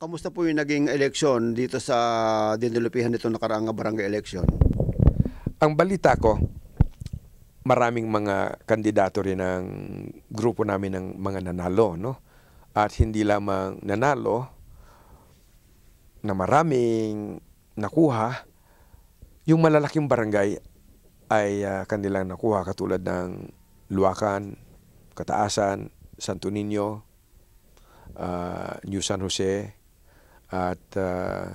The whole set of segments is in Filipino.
Kamusta po yung naging eleksyon dito sa dinulupihan nito nakaraang barangay election? Ang balita ko, maraming mga kandidato rin ng grupo namin ng mga nanalo, no? At hindi lamang nanalo na maraming nakuha, yung malalaking barangay ay uh, ah, kanilang nakuha katulad ng Luakan, Kataasan, Santo Niño, uh, New San Jose, at uh,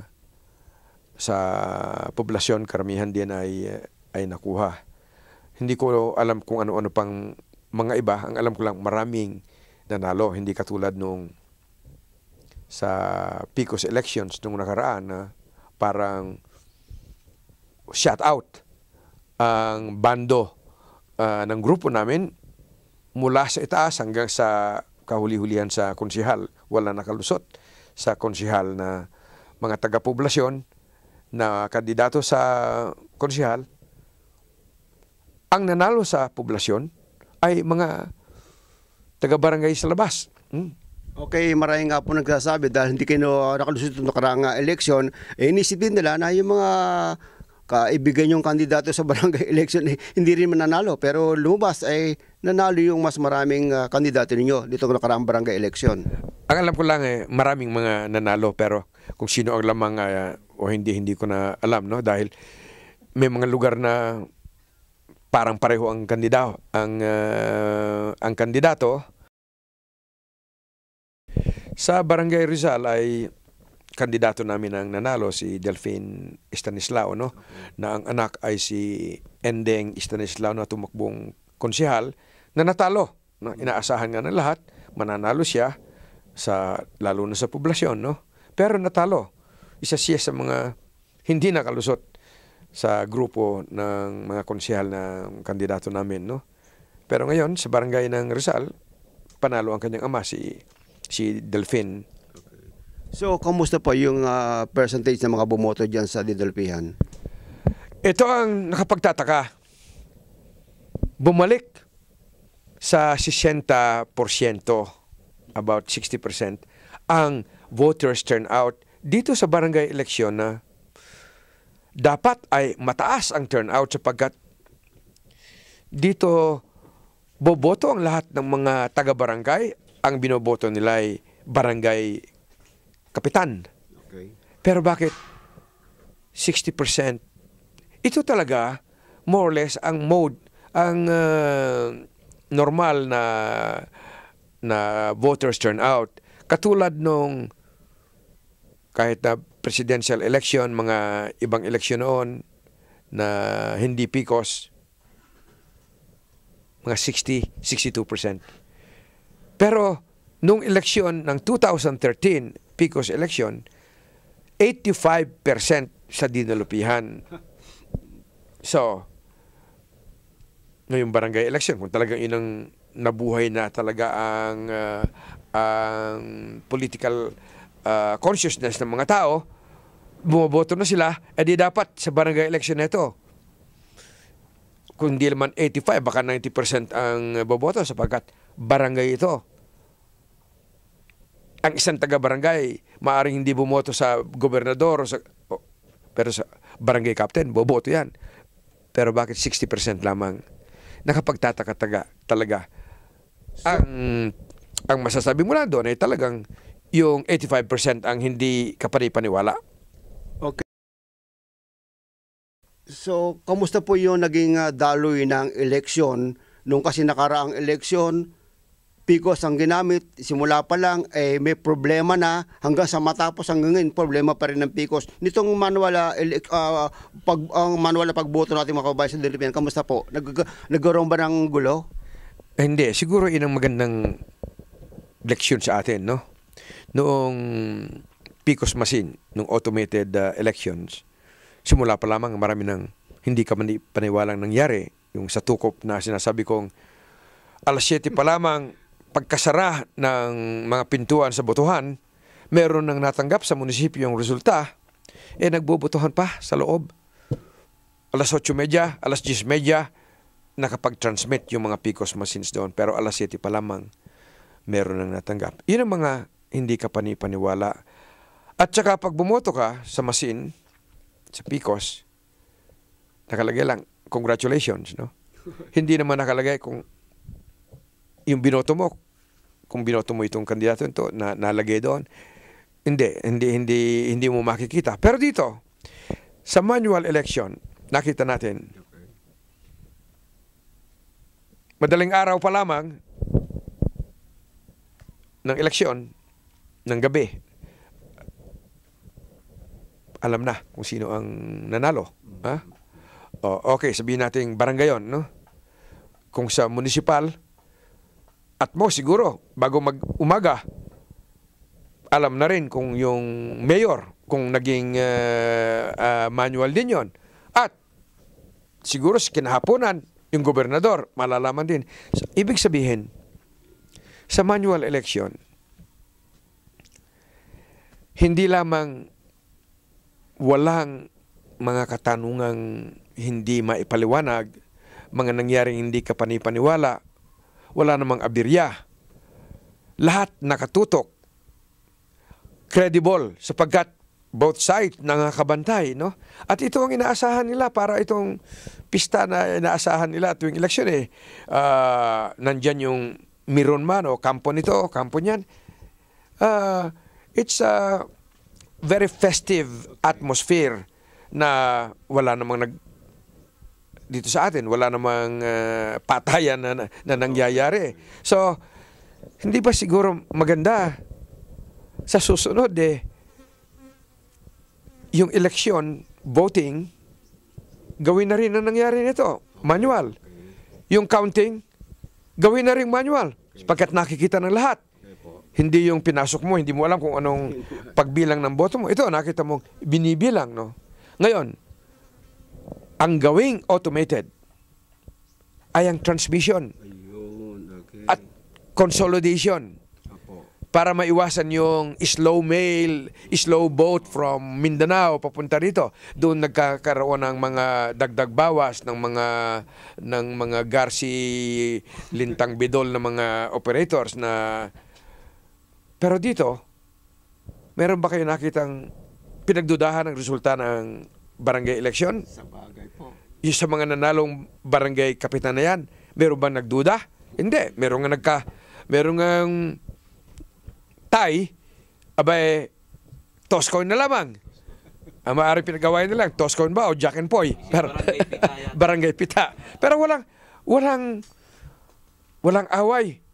sa poblasyon, karamihan din ay, ay nakuha. Hindi ko alam kung ano-ano pang mga iba. Ang alam ko lang, maraming nanalo. Hindi katulad nung sa PICOS elections nung nakaraan na parang shut out ang bando uh, ng grupo namin mula sa itaas hanggang sa kahuli-hulihan sa konsihal, wala nakalusot sa konsihal na mga taga-poblasyon na kandidato sa konsihal, ang nanalo sa poblasyon ay mga taga-barangay sa labas. Hmm. Okay, marami nga po nagsasabi dahil hindi kayo ah, nakalusot ng nakaraang ah, eleksyon, eh, inisip nila na yung mga kaibigan yung kandidato sa barangay election, eh, hindi rin mananalo. Pero lumabas ay nanalo yung mas maraming uh, kandidato ninyo dito sa nakaraang barangay election. Ang alam ko lang, eh, maraming mga nanalo. Pero kung sino ang lamang uh, o hindi, hindi ko na alam. No? Dahil may mga lugar na parang pareho ang kandidato. Ang, uh, ang kandidato sa barangay Rizal ay kandidato namin ang nanalo si Delphine Stanislao no okay. na ang anak ay si Endeng Stanislao na tumakbong konsehal na natalo no inaasahan nga ng lahat mananalo siya sa lalo na sa poblasyon no pero natalo isa siya sa mga hindi nakalusot sa grupo ng mga konsehal na kandidato namin no pero ngayon sa barangay ng Rizal panalo ang kanyang ama si si Delphine So, kamusta po yung uh, percentage ng mga bumoto dyan sa didalpihan? Ito ang nakapagtataka. Bumalik sa 60%, about 60%, ang voters turnout dito sa barangay eleksyon na dapat ay mataas ang turnout sapagkat dito boboto ang lahat ng mga taga-barangay. Ang binoboto nila ay barangay kapitan. Okay. Pero bakit 60%? Ito talaga more or less ang mode, ang uh, normal na na voters turnout. Katulad nung kahit na presidential election, mga ibang election noon na hindi PCOS, mga 60, 62%. Pero nung eleksyon ng 2013, Picos election, 85% sa dinulupihan. So, ngayong barangay election, kung talagang inang nabuhay na talaga ang uh, ang political uh, consciousness ng mga tao, bumoboto na sila, edi eh dapat sa barangay election na ito, kung di man 85, baka 90% ang boboto sapagkat barangay ito ang isang taga-barangay, maaring hindi bumoto sa gobernador, o sa, oh, pero sa barangay captain, boboto yan. Pero bakit 60% lamang? Nakapagtataka taga, talaga. Ang, ang masasabi mo lang doon ay talagang yung 85% ang hindi kapanipaniwala. Okay. So, kamusta po yung naging uh, daloy ng eleksyon? Nung kasi nakaraang eleksyon, because ang ginamit simula pa lang eh, may problema na hanggang sa matapos hanggang ngayon problema pa rin ng PCOS. Nitong manual uh, pag ang manual pagboto natin mga kababayan sa Dilipian, kamusta po? Nag ba ng gulo? Hindi, siguro inang magandang leksyon sa atin, no? Noong PCOS machine, noong automated uh, elections, simula pa lamang marami ng hindi ka paniwalang nangyari. Yung sa tukop na sinasabi kong alas 7 pa lamang pagkasara ng mga pintuan sa botohan, meron nang natanggap sa munisipyo yung resulta, eh nagbobotohan pa sa loob. Alas 8.30, alas 10.30, nakapag-transmit yung mga PCOS machines doon. Pero alas 7 pa lamang, meron nang natanggap. Yun ang mga hindi ka panipaniwala. At saka pag bumoto ka sa machine, sa PCOS, nakalagay lang, congratulations, no? Hindi naman nakalagay kung yung binoto mo, kung binoto mo itong kandidato ito, na, nalagay doon, hindi, hindi, hindi, hindi mo makikita. Pero dito, sa manual election, nakita natin, madaling araw pa lamang ng eleksyon, ng gabi, alam na kung sino ang nanalo. Ha? O, okay, sabihin natin barangayon, no? Kung sa municipal, at mo siguro, bago mag-umaga, alam na rin kung yung mayor, kung naging uh, uh, manual din yon. At siguro sa kinahaponan, yung gobernador, malalaman din. So, ibig sabihin, sa manual election, hindi lamang walang mga katanungang hindi maipaliwanag, mga nangyaring hindi ka panipaniwala, wala namang abirya. Lahat nakatutok. Credible sapagkat both sides nangakabantay, no? At ito ang inaasahan nila para itong pista na inaasahan nila tuwing eleksyon eh. Uh, nandyan yung Miron man o kampo nito o kampo niyan. Uh, it's a very festive atmosphere na wala namang nag dito sa atin. Wala namang uh, patayan na, na nangyayari. So, hindi ba siguro maganda sa susunod eh, yung eleksyon, voting, gawin na rin ang nangyari nito, manual. Yung counting, gawin na rin manual, pagkat nakikita ng lahat. Hindi yung pinasok mo, hindi mo alam kung anong pagbilang ng boto mo. Ito, nakita mo, binibilang. No? Ngayon, ang gawing automated ay ang transmission Ayun, okay. at consolidation para maiwasan yung slow mail, slow boat from Mindanao papunta rito. Doon nagkakaroon ng mga dagdag bawas ng mga ng mga Garci lintang bidol ng mga operators na pero dito meron ba kayo nakitang pinagdudahan ang resulta ng barangay election? Sa bagay po. Yung sa mga nanalong barangay kapitan na yan, meron ba nagduda? Hindi. Meron nga nagka, meron nga tay, abay, toss coin na lamang. Ang maaaring pinagawain nila, toss coin ba o jack and poy? Pero, barangay, pita barangay pita. Pero walang, walang, walang away.